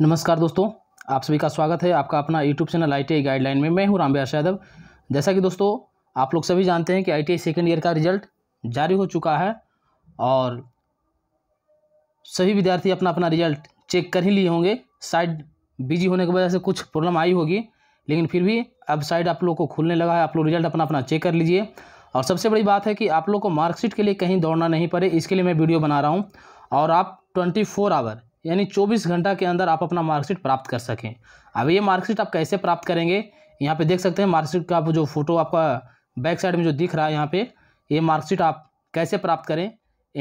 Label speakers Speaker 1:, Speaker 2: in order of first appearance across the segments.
Speaker 1: नमस्कार दोस्तों आप सभी का स्वागत है आपका अपना YouTube channel I T guideline में मैं हूं रामबिहार यादव जैसा कि दोस्तों आप लोग सभी जानते हैं कि आई टी सेकेंड ईयर का रिजल्ट जारी हो चुका है और सभी विद्यार्थी अपना अपना रिजल्ट चेक कर ही लिए होंगे साइड बिजी होने की वजह से कुछ प्रॉब्लम आई होगी लेकिन फिर भी अब साइड आप लोग को खुलने लगा है आप लोग रिजल्ट अपना अपना चेक कर लीजिए और सबसे बड़ी बात है कि आप लोग को मार्कशीट के लिए कहीं दौड़ना नहीं पड़े इसके लिए मैं वीडियो बना रहा हूँ और आप ट्वेंटी फोर आवर यानी 24 घंटा के अंदर आप अपना मार्कशीट प्राप्त कर सकें अब ये मार्कशीट आप कैसे प्राप्त करेंगे यहाँ पे देख सकते हैं मार्कशीट का जो फोटो आपका बैक साइड में जो दिख रहा है यहाँ पे ये मार्कशीट आप कैसे प्राप्त करें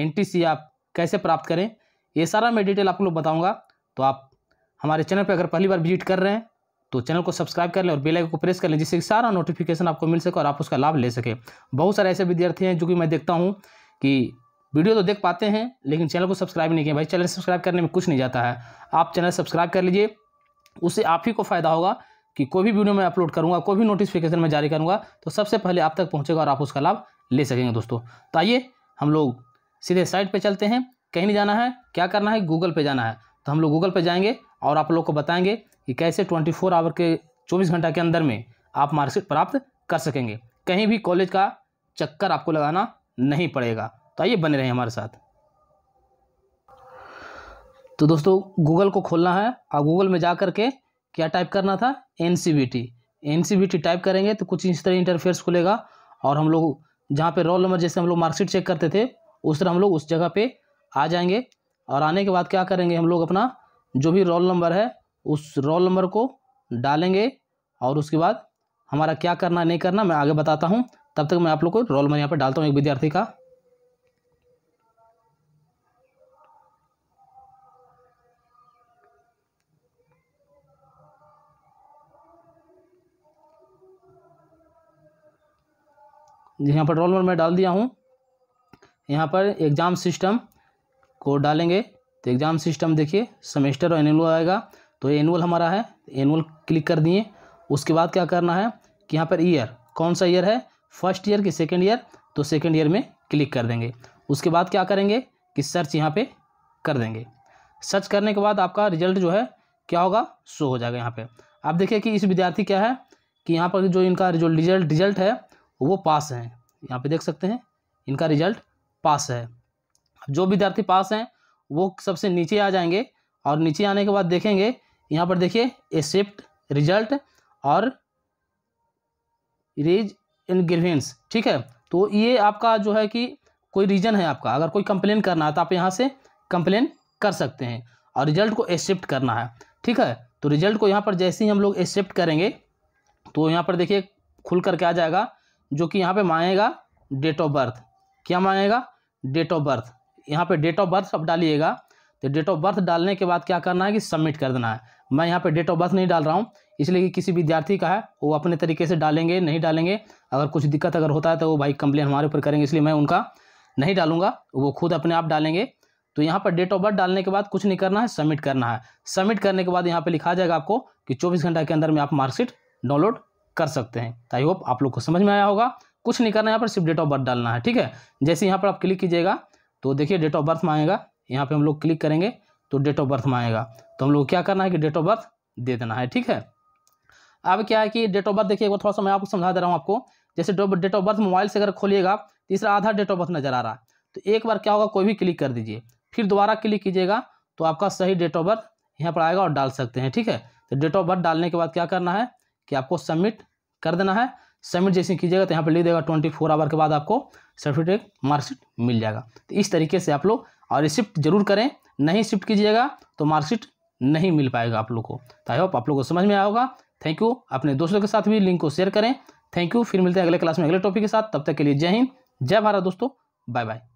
Speaker 1: एन आप कैसे प्राप्त करें ये सारा मैं डिटेल आप लोग बताऊँगा तो आप हमारे चैनल पर अगर पहली बार विजिट कर रहे हैं तो चैनल को सब्सक्राइब कर लें और बेलाइक को प्रेस कर लें जिससे सारा नोटिफिकेशन आपको मिल सके और आप उसका लाभ ले सकें बहुत सारे ऐसे विद्यार्थी हैं जो कि मैं देखता हूँ कि वीडियो तो देख पाते हैं लेकिन चैनल को सब्सक्राइब नहीं किया भाई चैनल सब्सक्राइब करने में कुछ नहीं जाता है आप चैनल सब्सक्राइब कर लीजिए उससे आप ही को फ़ायदा होगा कि कोई भी वीडियो मैं अपलोड करूँगा कोई भी नोटिफिकेशन मैं जारी करूँगा तो सबसे पहले आप तक पहुँचेगा और आप उसका लाभ ले सकेंगे दोस्तों तो आइए हम लोग सीधे साइट पर चलते हैं कहीं नहीं जाना है क्या करना है गूगल पे जाना है तो हम लोग गूगल पे जाएंगे और आप लोग को बताएंगे कि कैसे ट्वेंटी आवर के चौबीस घंटा के अंदर में आप मार्कशीट प्राप्त कर सकेंगे कहीं भी कॉलेज का चक्कर आपको लगाना नहीं पड़ेगा तो आइए बने रहें हमारे साथ तो दोस्तों गूगल को खोलना है और गूगल में जा कर के क्या टाइप करना था N C B T N C B T type करेंगे तो कुछ इस तरह इंटरफेस खुलेगा और हम लोग जहाँ पे रोल नंबर जैसे हम लोग मार्कशीट चेक करते थे उस तरह हम लोग उस जगह पे आ जाएंगे और आने के बाद क्या करेंगे हम लोग अपना जो भी रोल नंबर है उस रोल नंबर को डालेंगे और उसके बाद हमारा क्या करना नहीं करना मैं आगे बताता हूँ तब तक मैं आप लोग को रोल नंबर यहाँ पर डालता हूँ एक विद्यार्थी का यहाँ पर रोल नंबर मैं डाल दिया हूँ यहाँ पर एग्ज़ाम सिस्टम को डालेंगे तो एग्ज़ाम सिस्टम देखिए सेमेस्टर और एनुअल आएगा तो एनुअल हमारा है एनुअल क्लिक कर दिए उसके बाद क्या करना है कि यहाँ पर ईयर कौन सा ईयर है फर्स्ट ईयर कि सेकेंड ईयर तो सेकेंड ईयर में क्लिक कर देंगे उसके बाद क्या करेंगे कि सर्च यहाँ पर कर देंगे सर्च करने के बाद आपका रिजल्ट जो है क्या होगा शो हो जाएगा यहाँ पर आप देखिए कि इस विद्यार्थी क्या है कि यहाँ पर जो इनका जो रिजल्ट रिजल्ट है वो पास हैं यहाँ पे देख सकते हैं इनका रिजल्ट पास है जो विद्यार्थी पास हैं वो सबसे नीचे आ जाएंगे और नीचे आने के बाद देखेंगे यहाँ पर देखिए एक्सेप्ट रिजल्ट और रेज इन ग्रीवेंस ठीक है तो ये आपका जो है कि कोई रीजन है आपका अगर कोई कंप्लेन करना है तो आप यहाँ से कंप्लेन कर सकते हैं और रिजल्ट को एक्सेप्ट करना है ठीक है तो रिजल्ट को यहाँ पर जैसे ही हम लोग एक्सेप्ट करेंगे तो यहाँ पर देखिए खुल करके आ जाएगा जो कि यहाँ पे मांगेगा डेट ऑफ बर्थ क्या मांगेगा डेट ऑफ बर्थ यहाँ पे डेट ऑफ बर्थ अब डालिएगा तो डेट ऑफ बर्थ डालने के बाद क्या करना है कि सबमिट कर देना है मैं यहाँ पे डेट ऑफ बर्थ नहीं डाल रहा हूँ इसलिए कि किसी विद्यार्थी का है वो अपने तरीके से डालेंगे नहीं डालेंगे अगर कुछ दिक्कत अगर होता है तो वो भाई कंप्लेन हमारे ऊपर करेंगे इसलिए मैं उनका नहीं डालूंगा वो खुद अपने आप डालेंगे तो यहाँ पर डेट ऑफ बर्थ डालने के बाद कुछ नहीं करना है सबमिट करना है सबमिट करने के बाद यहाँ पर लिखा जाएगा आपको कि चौबीस घंटा के अंदर में आप मार्कशीट डाउनलोड कर सकते हैं तो आई होप आप लोग को समझ में आया होगा कुछ नहीं करना यहाँ पर सिर्फ डेट ऑफ बर्थ डालना है ठीक है जैसे यहाँ पर आप क्लिक कीजिएगा तो देखिए डेट ऑफ बर्थ मांगेगा यहाँ पे हम लोग क्लिक करेंगे तो डेट ऑफ बर्थ मांगेगा तो हम लोग क्या करना है कि डेट ऑफ बर्थ दे देना है ठीक है अब क्या है कि डेट ऑफ बर्थ देखिए थोड़ा सा मैं आपको समझा दे रहा हूँ आपको जैसे डेट ऑफ बर्थ मोबाइल से अगर खोलिएगा तीसरा तो आधा डेट ऑफ बर्थ नजर आ रहा है तो एक बार क्या होगा कोई भी क्लिक कर दीजिए फिर दोबारा क्लिक कीजिएगा तो आपका सही डेट ऑफ बर्थ यहाँ पर आएगा और डाल सकते हैं ठीक है तो डेट ऑफ बर्थ डालने के बाद क्या करना है कि आपको सबमिट कर देना है सबमिट जैसे कीजिएगा तो यहाँ पर लिख देगा ट्वेंटी फोर आवर के बाद आपको सर्टिफिकेट मार्कशीट मिल जाएगा तो इस तरीके से आप लोग और शिफ्ट जरूर करें नहीं शिफ्ट कीजिएगा तो मार्कशीट नहीं मिल पाएगा आप लोग को तो आई होप आप लोग को समझ में आएगा थैंक यू अपने दोस्तों के साथ भी लिंक को शेयर करें थैंक यू फिर मिलते हैं अगले क्लास में अगले टॉपिक के साथ तब तक के लिए जय हिंद जय भारत दोस्तों बाय बाय